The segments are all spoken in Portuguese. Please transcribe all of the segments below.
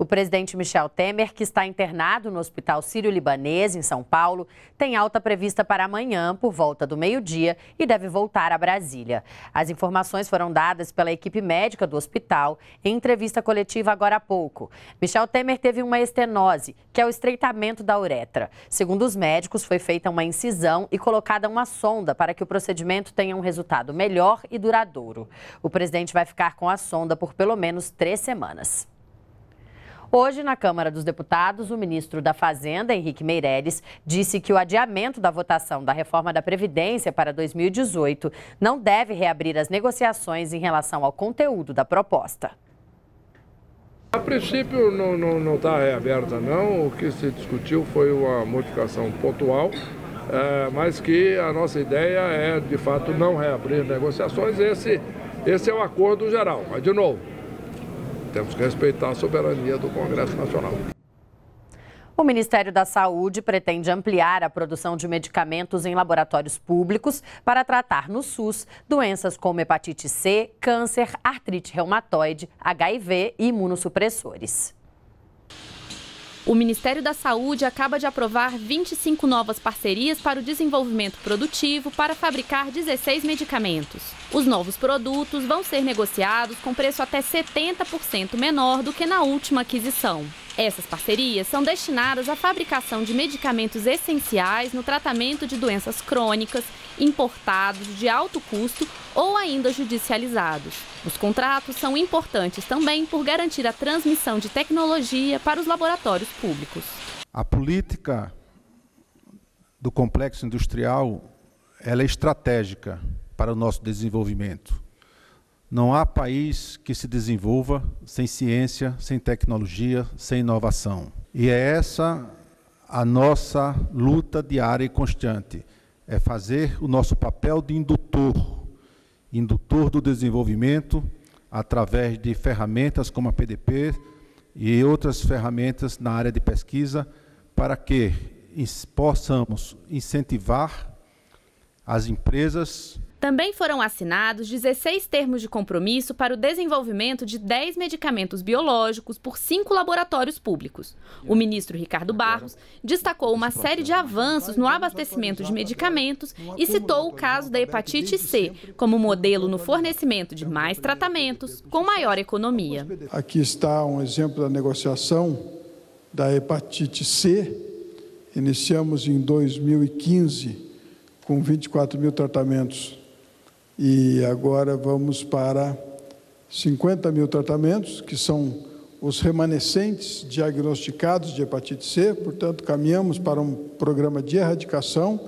O presidente Michel Temer, que está internado no Hospital Sírio-Libanês, em São Paulo, tem alta prevista para amanhã, por volta do meio-dia, e deve voltar a Brasília. As informações foram dadas pela equipe médica do hospital em entrevista coletiva agora há pouco. Michel Temer teve uma estenose, que é o estreitamento da uretra. Segundo os médicos, foi feita uma incisão e colocada uma sonda para que o procedimento tenha um resultado melhor e duradouro. O presidente vai ficar com a sonda por pelo menos três semanas. Hoje, na Câmara dos Deputados, o ministro da Fazenda, Henrique Meirelles, disse que o adiamento da votação da reforma da Previdência para 2018 não deve reabrir as negociações em relação ao conteúdo da proposta. A princípio não está reaberta não, o que se discutiu foi uma modificação pontual, é, mas que a nossa ideia é de fato não reabrir negociações, esse, esse é o acordo geral. Mas de novo, temos que respeitar a soberania do Congresso Nacional. O Ministério da Saúde pretende ampliar a produção de medicamentos em laboratórios públicos para tratar no SUS doenças como hepatite C, câncer, artrite reumatoide, HIV e imunossupressores. O Ministério da Saúde acaba de aprovar 25 novas parcerias para o desenvolvimento produtivo para fabricar 16 medicamentos. Os novos produtos vão ser negociados com preço até 70% menor do que na última aquisição. Essas parcerias são destinadas à fabricação de medicamentos essenciais no tratamento de doenças crônicas, importados de alto custo ou ainda judicializados. Os contratos são importantes também por garantir a transmissão de tecnologia para os laboratórios públicos. A política do complexo industrial ela é estratégica para o nosso desenvolvimento. Não há país que se desenvolva sem ciência, sem tecnologia, sem inovação. E é essa a nossa luta diária e constante. É fazer o nosso papel de indutor, indutor do desenvolvimento, através de ferramentas como a PDP e outras ferramentas na área de pesquisa, para que possamos incentivar as empresas também foram assinados 16 termos de compromisso para o desenvolvimento de 10 medicamentos biológicos por cinco laboratórios públicos. O ministro Ricardo Barros destacou uma série de é avanços no abastecimento de medicamentos e citou o caso da hepatite C como modelo no fornecimento de mais tratamentos com maior economia. Aqui está um exemplo da negociação da hepatite C. Iniciamos em 2015 com 24 mil tratamentos e agora vamos para 50 mil tratamentos, que são os remanescentes diagnosticados de hepatite C, portanto, caminhamos para um programa de erradicação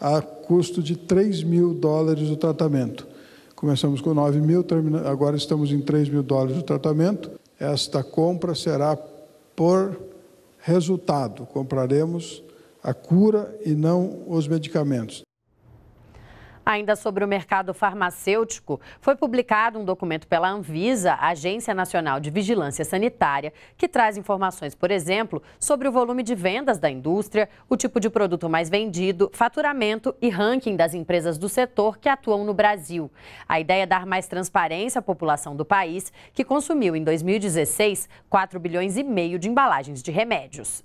a custo de 3 mil dólares o tratamento. Começamos com 9 mil, agora estamos em 3 mil dólares o tratamento. Esta compra será por resultado, compraremos a cura e não os medicamentos. Ainda sobre o mercado farmacêutico, foi publicado um documento pela Anvisa, Agência Nacional de Vigilância Sanitária, que traz informações, por exemplo, sobre o volume de vendas da indústria, o tipo de produto mais vendido, faturamento e ranking das empresas do setor que atuam no Brasil. A ideia é dar mais transparência à população do país, que consumiu em 2016 4 bilhões e meio de embalagens de remédios.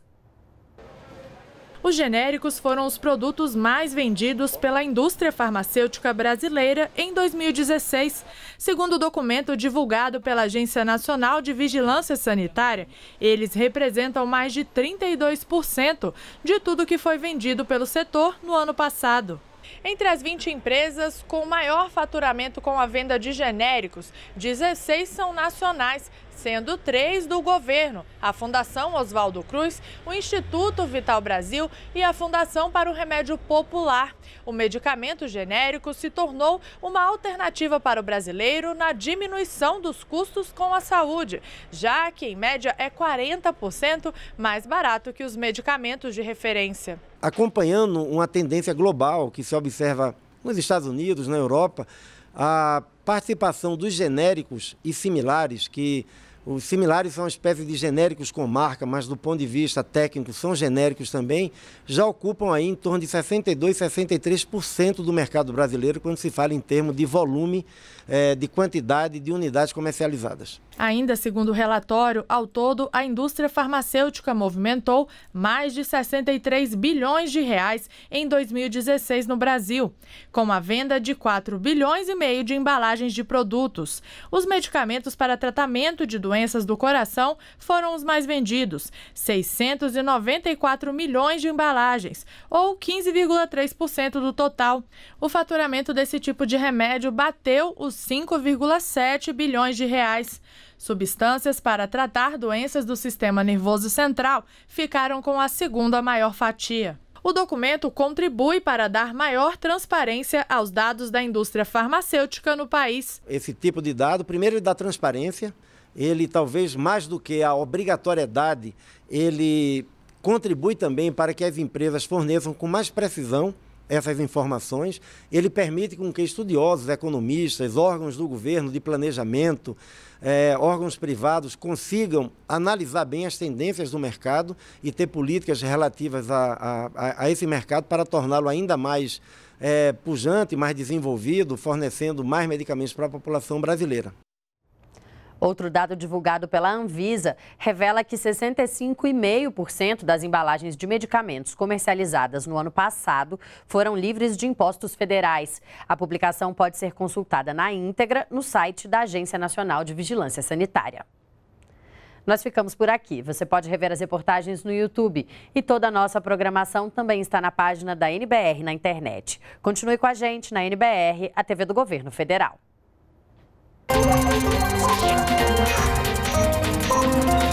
Os genéricos foram os produtos mais vendidos pela indústria farmacêutica brasileira em 2016, segundo o documento divulgado pela Agência Nacional de Vigilância Sanitária. Eles representam mais de 32% de tudo que foi vendido pelo setor no ano passado. Entre as 20 empresas com maior faturamento com a venda de genéricos, 16 são nacionais, sendo três do governo: a Fundação Oswaldo Cruz, o Instituto Vital Brasil e a Fundação para o Remédio Popular. O medicamento genérico se tornou uma alternativa para o brasileiro na diminuição dos custos com a saúde, já que em média é 40% mais barato que os medicamentos de referência. Acompanhando uma tendência global que se observa nos Estados Unidos, na Europa, a participação dos genéricos e similares que os similares são uma espécie de genéricos com marca, mas do ponto de vista técnico são genéricos também, já ocupam aí em torno de 62, 63% do mercado brasileiro quando se fala em termos de volume, eh, de quantidade de unidades comercializadas. Ainda segundo o relatório, ao todo, a indústria farmacêutica movimentou mais de 63 bilhões de reais em 2016 no Brasil, com a venda de 4 bilhões e meio de embalagens de produtos. Os medicamentos para tratamento de doenças doenças do coração foram os mais vendidos, 694 milhões de embalagens, ou 15,3% do total. O faturamento desse tipo de remédio bateu os 5,7 bilhões de reais. Substâncias para tratar doenças do sistema nervoso central ficaram com a segunda maior fatia. O documento contribui para dar maior transparência aos dados da indústria farmacêutica no país. Esse tipo de dado, primeiro, ele dá transparência, ele talvez mais do que a obrigatoriedade, ele contribui também para que as empresas forneçam com mais precisão essas informações. Ele permite com que estudiosos, economistas, órgãos do governo de planejamento, eh, órgãos privados consigam analisar bem as tendências do mercado e ter políticas relativas a, a, a esse mercado para torná-lo ainda mais eh, pujante, mais desenvolvido, fornecendo mais medicamentos para a população brasileira. Outro dado divulgado pela Anvisa revela que 65,5% das embalagens de medicamentos comercializadas no ano passado foram livres de impostos federais. A publicação pode ser consultada na íntegra no site da Agência Nacional de Vigilância Sanitária. Nós ficamos por aqui. Você pode rever as reportagens no YouTube e toda a nossa programação também está na página da NBR na internet. Continue com a gente na NBR, a TV do Governo Federal. Thank you.